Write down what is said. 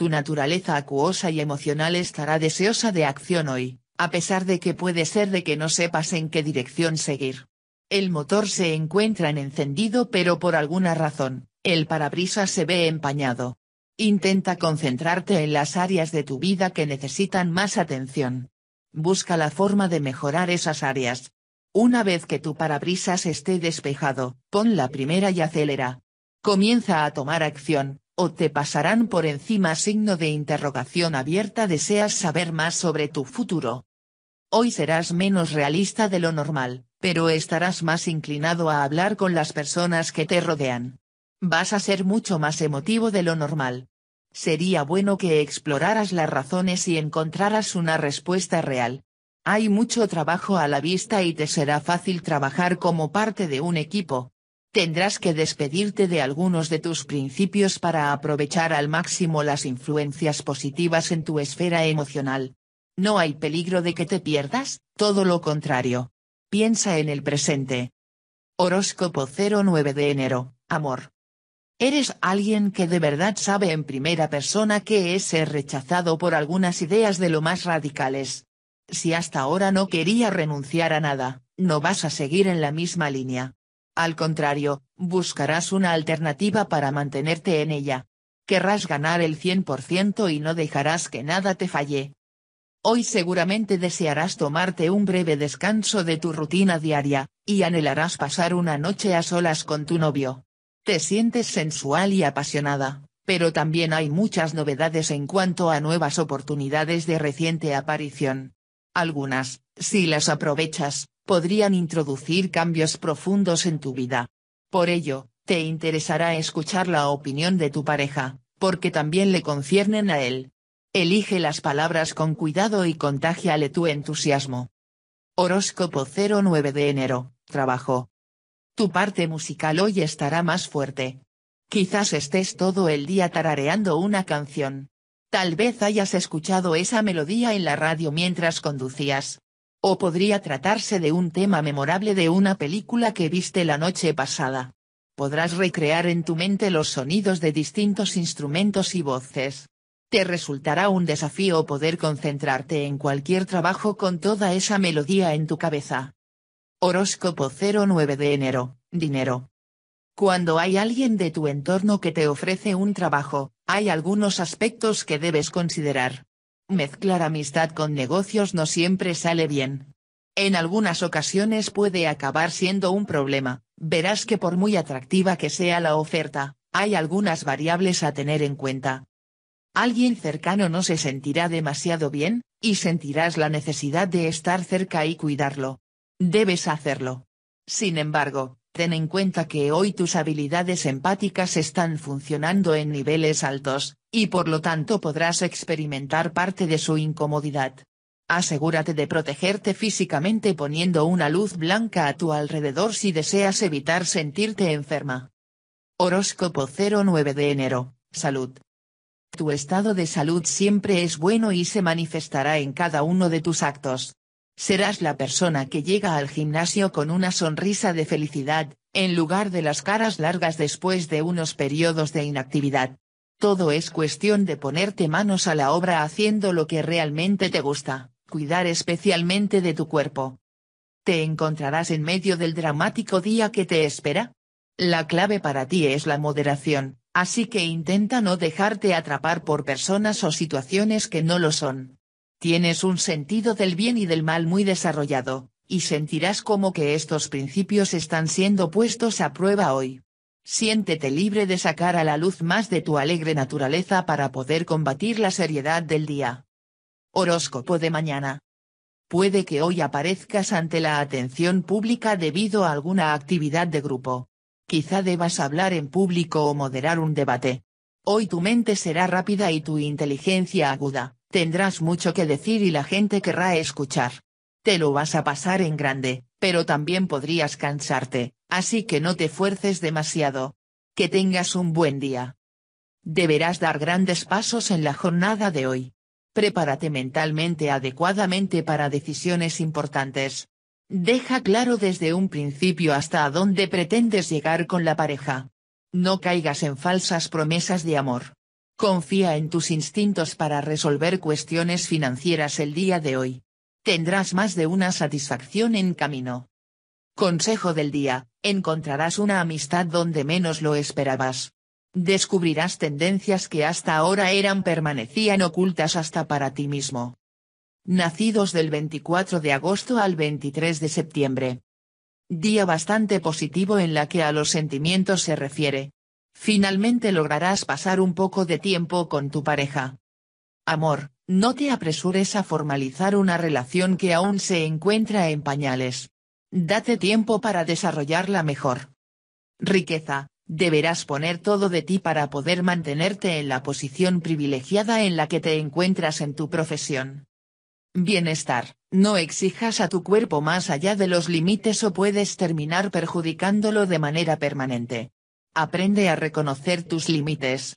Tu naturaleza acuosa y emocional estará deseosa de acción hoy, a pesar de que puede ser de que no sepas en qué dirección seguir. El motor se encuentra en encendido pero por alguna razón, el parabrisas se ve empañado. Intenta concentrarte en las áreas de tu vida que necesitan más atención. Busca la forma de mejorar esas áreas. Una vez que tu parabrisas esté despejado, pon la primera y acelera. Comienza a tomar acción, o te pasarán por encima signo de interrogación abierta deseas saber más sobre tu futuro. Hoy serás menos realista de lo normal, pero estarás más inclinado a hablar con las personas que te rodean. Vas a ser mucho más emotivo de lo normal. Sería bueno que exploraras las razones y encontraras una respuesta real. Hay mucho trabajo a la vista y te será fácil trabajar como parte de un equipo, tendrás que despedirte de algunos de tus principios para aprovechar al máximo las influencias positivas en tu esfera emocional. No hay peligro de que te pierdas, todo lo contrario. Piensa en el presente. Horóscopo 09 de enero, amor. Eres alguien que de verdad sabe en primera persona que es ser rechazado por algunas ideas de lo más radicales. Si hasta ahora no quería renunciar a nada, no vas a seguir en la misma línea. Al contrario, buscarás una alternativa para mantenerte en ella. Querrás ganar el 100% y no dejarás que nada te falle. Hoy seguramente desearás tomarte un breve descanso de tu rutina diaria, y anhelarás pasar una noche a solas con tu novio. Te sientes sensual y apasionada, pero también hay muchas novedades en cuanto a nuevas oportunidades de reciente aparición. Algunas, si las aprovechas, podrían introducir cambios profundos en tu vida. Por ello, te interesará escuchar la opinión de tu pareja, porque también le conciernen a él. Elige las palabras con cuidado y contágiale tu entusiasmo. Horóscopo 09 de enero, trabajo. Tu parte musical hoy estará más fuerte. Quizás estés todo el día tarareando una canción. Tal vez hayas escuchado esa melodía en la radio mientras conducías, o podría tratarse de un tema memorable de una película que viste la noche pasada. Podrás recrear en tu mente los sonidos de distintos instrumentos y voces. Te resultará un desafío poder concentrarte en cualquier trabajo con toda esa melodía en tu cabeza. Horóscopo 09 de enero, dinero. Cuando hay alguien de tu entorno que te ofrece un trabajo, hay algunos aspectos que debes considerar. Mezclar amistad con negocios no siempre sale bien. En algunas ocasiones puede acabar siendo un problema, verás que por muy atractiva que sea la oferta, hay algunas variables a tener en cuenta. Alguien cercano no se sentirá demasiado bien, y sentirás la necesidad de estar cerca y cuidarlo. Debes hacerlo. Sin embargo, Ten en cuenta que hoy tus habilidades empáticas están funcionando en niveles altos, y por lo tanto podrás experimentar parte de su incomodidad. Asegúrate de protegerte físicamente poniendo una luz blanca a tu alrededor si deseas evitar sentirte enferma. Horóscopo 09 de enero, Salud. Tu estado de salud siempre es bueno y se manifestará en cada uno de tus actos serás la persona que llega al gimnasio con una sonrisa de felicidad, en lugar de las caras largas después de unos periodos de inactividad. Todo es cuestión de ponerte manos a la obra haciendo lo que realmente te gusta, cuidar especialmente de tu cuerpo. ¿Te encontrarás en medio del dramático día que te espera? La clave para ti es la moderación, así que intenta no dejarte atrapar por personas o situaciones que no lo son. Tienes un sentido del bien y del mal muy desarrollado, y sentirás como que estos principios están siendo puestos a prueba hoy. Siéntete libre de sacar a la luz más de tu alegre naturaleza para poder combatir la seriedad del día. Horóscopo de mañana. Puede que hoy aparezcas ante la atención pública debido a alguna actividad de grupo. Quizá debas hablar en público o moderar un debate. Hoy tu mente será rápida y tu inteligencia aguda. Tendrás mucho que decir y la gente querrá escuchar. Te lo vas a pasar en grande, pero también podrías cansarte, así que no te fuerces demasiado. Que tengas un buen día. Deberás dar grandes pasos en la jornada de hoy. Prepárate mentalmente adecuadamente para decisiones importantes. Deja claro desde un principio hasta a dónde pretendes llegar con la pareja. No caigas en falsas promesas de amor. Confía en tus instintos para resolver cuestiones financieras el día de hoy. Tendrás más de una satisfacción en camino. Consejo del día, encontrarás una amistad donde menos lo esperabas. Descubrirás tendencias que hasta ahora eran permanecían ocultas hasta para ti mismo. Nacidos del 24 de agosto al 23 de septiembre. Día bastante positivo en la que a los sentimientos se refiere, finalmente lograrás pasar un poco de tiempo con tu pareja. Amor, no te apresures a formalizar una relación que aún se encuentra en pañales. Date tiempo para desarrollarla mejor. Riqueza, deberás poner todo de ti para poder mantenerte en la posición privilegiada en la que te encuentras en tu profesión. Bienestar, no exijas a tu cuerpo más allá de los límites o puedes terminar perjudicándolo de manera permanente. Aprende a reconocer tus límites,